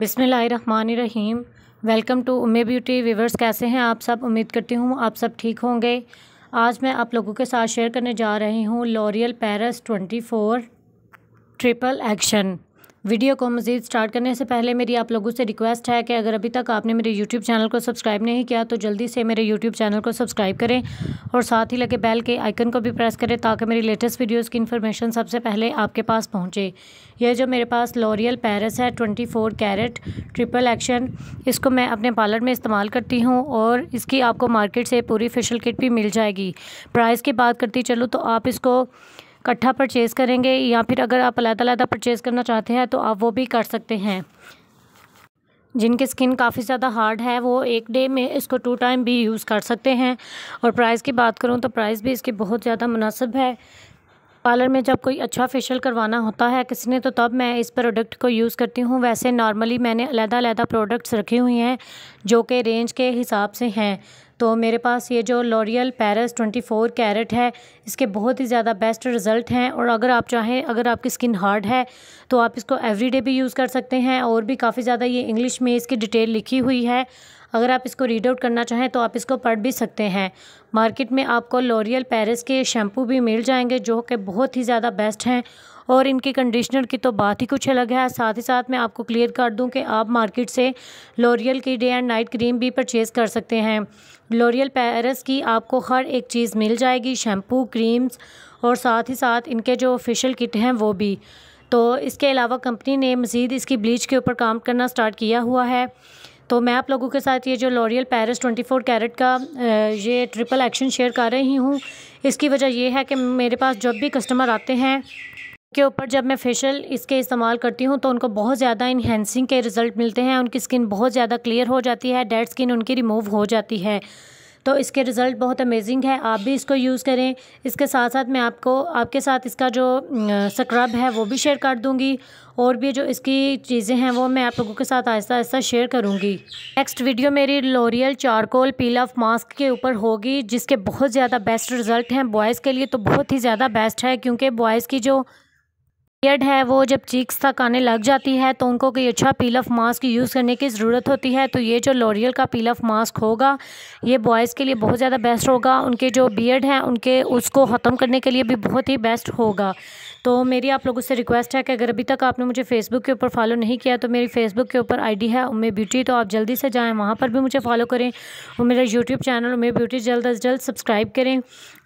बिसमीम welcome to उमे beauty viewers कैसे हैं आप सब उम्मीद करती हूँ आप सब ठीक होंगे आज मैं आप लोगों के साथ शेयर करने जा रही हूँ L'Oreal Paris twenty four triple action video को मज़ीद स्टार्ट करने से पहले मेरी आप लोगों से रिक्वेस्ट है कि अगर अभी तक आपने मेरे यूट्यूब चैनल को सब्सक्राइब नहीं किया तो जल्दी से मेरे यूट्यूब चैनल को सब्सक्राइब करें और साथ ही लगे बैल के आइकन को भी प्रेस करें ताकि मेरी लेटेस्ट वीडियोज़ की इन्फॉर्मेशन सबसे पहले आपके पास पहुँचे यह जो मेरे पास लॉरियल पैरस है twenty four carat triple action इसको मैं अपने पार्लर में इस्तेमाल करती हूँ और इसकी आपको मार्केट से पूरी फेशल किट भी मिल जाएगी प्राइस की बात करती चलूँ तो आप इसको इकट्ठा परचेज़ करेंगे या फिर अगर आप अलग-अलग परचेज़ करना चाहते हैं तो आप वो भी कर सकते हैं जिनकी स्किन काफ़ी ज़्यादा हार्ड है वो एक डे में इसको टू टाइम भी यूज़ कर सकते हैं और प्राइस की बात करूँ तो प्राइस भी इसकी बहुत ज़्यादा मुनासब है पार्लर में जब कोई अच्छा फेशियल करवाना होता है किसी ने तो तब मैं इस प्रोडक्ट को यूज़ करती हूँ वैसे नॉर्मली मैंने अलहदा अलहदा प्रोडक्ट्स रखे हुए हैं जो कि रेंज के हिसाब से हैं तो मेरे पास ये जो लॉरियल पैरस 24 कैरेट है इसके बहुत ही ज़्यादा बेस्ट रिज़ल्ट हैं और अगर आप चाहें अगर आपकी स्किन हार्ड है तो आप इसको एवरीडे भी यूज़ कर सकते हैं और भी काफ़ी ज़्यादा ये इंग्लिश में इसकी डिटेल लिखी हुई है अगर आप इसको रीड आउट करना चाहें तो आप इसको पढ़ भी सकते हैं मार्केट में आपको लॉरियल पैरिस के शैम्पू भी मिल जाएंगे जो कि बहुत ही ज़्यादा बेस्ट हैं और इनके कंडीशनर की तो बात ही कुछ अलग है साथ ही साथ मैं आपको क्लियर कर दूं कि आप मार्केट से लोरियल की डे एंड नाइट क्रीम भी परचेज़ कर सकते हैं लोरियल पैरस की आपको हर एक चीज़ मिल जाएगी शैम्पू क्रीम्स और साथ ही साथ इनके जो फेशियल किट हैं वो भी तो इसके अलावा कंपनी ने मज़ीद इसकी ब्लीच के ऊपर काम करना स्टार्ट किया हुआ है तो मैं आप लोगों के साथ ये जो लॉरियल पैरस 24 कैरेट का ये ट्रिपल एक्शन शेयर कर रही हूँ इसकी वजह ये है कि मेरे पास जब भी कस्टमर आते हैं के ऊपर जब मैं फेशियल इसके इस्तेमाल करती हूँ तो उनको बहुत ज़्यादा इन्हेंसिंग के रिज़ल्ट मिलते हैं उनकी स्किन बहुत ज़्यादा क्लियर हो जाती है डेड स्किन उनकी रिमूव हो जाती है तो इसके रिज़ल्ट बहुत अमेजिंग है आप भी इसको यूज़ करें इसके साथ साथ मैं आपको आपके साथ इसका जो स्क्रब है वो भी शेयर कर दूँगी और भी जो इसकी चीज़ें हैं वो मैं आप लोगों के साथ आहिस्ता आहिस्ता शेयर करूँगी नेक्स्ट वीडियो मेरी L'Oreal charcoal peel off mask के ऊपर होगी जिसके बहुत ज़्यादा बेस्ट रिज़ल्ट हैं बॉयज़ के लिए तो बहुत ही ज़्यादा बेस्ट है क्योंकि बॉयज़ की जो पीरियड है वो जब चीक्स तक आने लग जाती है तो उनको कोई अच्छा पील ऑफ मास्क यूज़ करने की ज़रूरत होती है तो ये जो लॉरियल का पील ऑफ मास्क होगा ये बॉयज़ के लिए बहुत ज़्यादा बेस्ट होगा उनके जो बियड हैं उनके उसको ख़त्म करने के लिए भी बहुत ही बेस्ट होगा तो मेरी आप लोगों से रिक्वेस्ट है कि अगर अभी तक आपने मुझे फेसबुक के ऊपर फॉलो नहीं किया तो मेरी फेसबुक के ऊपर आईडी है उमे ब्यूटी तो आप जल्दी से जाएँ वहाँ पर भी मुझे फॉलो करें और मेरा यूट्यूब चैनल उमे ब्यूटी जल्द अज जल्द सब्सक्राइब करें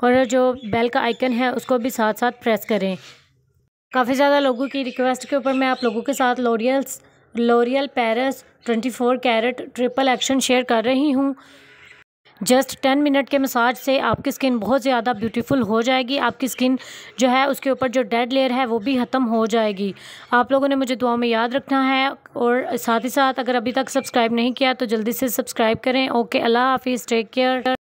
और जो बेल का आइकन है उसको भी साथ साथ प्रेस करें काफ़ी ज़्यादा लोगों की रिक्वेस्ट के ऊपर मैं आप लोगों के साथ L'Oreal's L'Oreal Paris twenty four carat triple action share कर रही हूँ जस्ट टेन मिनट के मसाज से आपकी स्किन बहुत ज़्यादा ब्यूटीफुल हो जाएगी आपकी स्किन जो है उसके ऊपर जो डेड लेयर है वो भी ख़त्म हो जाएगी आप लोगों ने मुझे दुआ में याद रखना है और साथ ही साथ अगर अभी तक सब्सक्राइब नहीं किया तो जल्दी से सब्सक्राइब करें ओके अल्लाह हाफिज़ टेक केयर